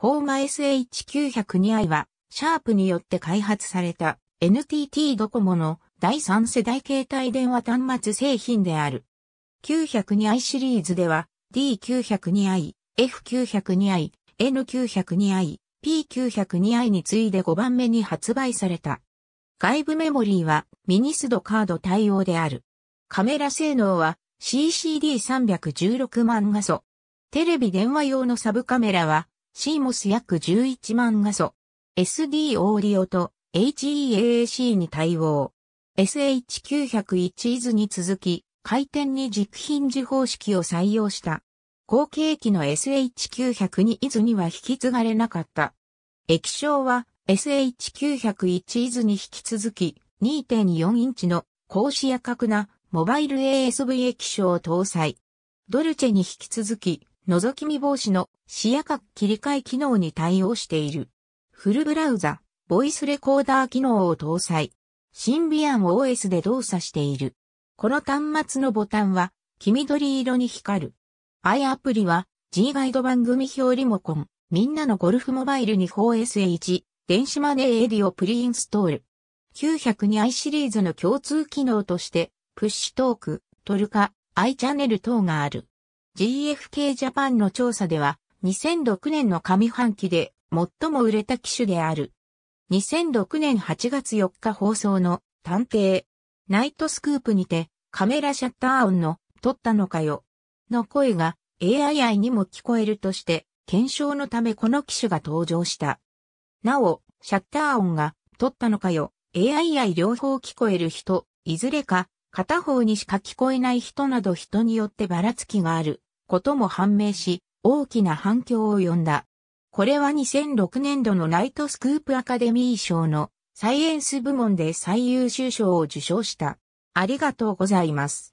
ホーマ SH902i は、シャープによって開発された NTT ドコモの第3世代携帯電話端末製品である。902i シリーズでは D902i、F902i、N902i、P902i に次いで5番目に発売された。外部メモリーはミニスドカード対応である。カメラ性能は CCD316 万画素。テレビ電話用のサブカメラはシーモス約11万画素。SD オーリオと HEAC に対応。SH901 イズに続き、回転に軸品時方式を採用した。後継機の SH902 イズには引き継がれなかった。液晶は SH901 イズに引き続き2.4インチの格子や角なモバイル ASV 液晶を搭載。ドルチェに引き続き覗き見防止の視野角切り替え機能に対応している。フルブラウザ、ボイスレコーダー機能を搭載。シンビアン OS で動作している。この端末のボタンは黄緑色に光る。i アプリは G ガイド番組表リモコン、みんなのゴルフモバイルに4 s h 電子マネーエディをプリインストール。902i シリーズの共通機能として、プッシュトーク、トルカ、i チャンネル等がある。GFK ジャパンの調査では、2006年の上半期で最も売れた機種である。2006年8月4日放送の探偵、ナイトスクープにてカメラシャッター音の撮ったのかよの声が AII にも聞こえるとして検証のためこの機種が登場した。なお、シャッター音が撮ったのかよ AII 両方聞こえる人、いずれか片方にしか聞こえない人など人によってばらつきがあることも判明し、大きな反響を呼んだ。これは2006年度のナイトスクープアカデミー賞のサイエンス部門で最優秀賞を受賞した。ありがとうございます。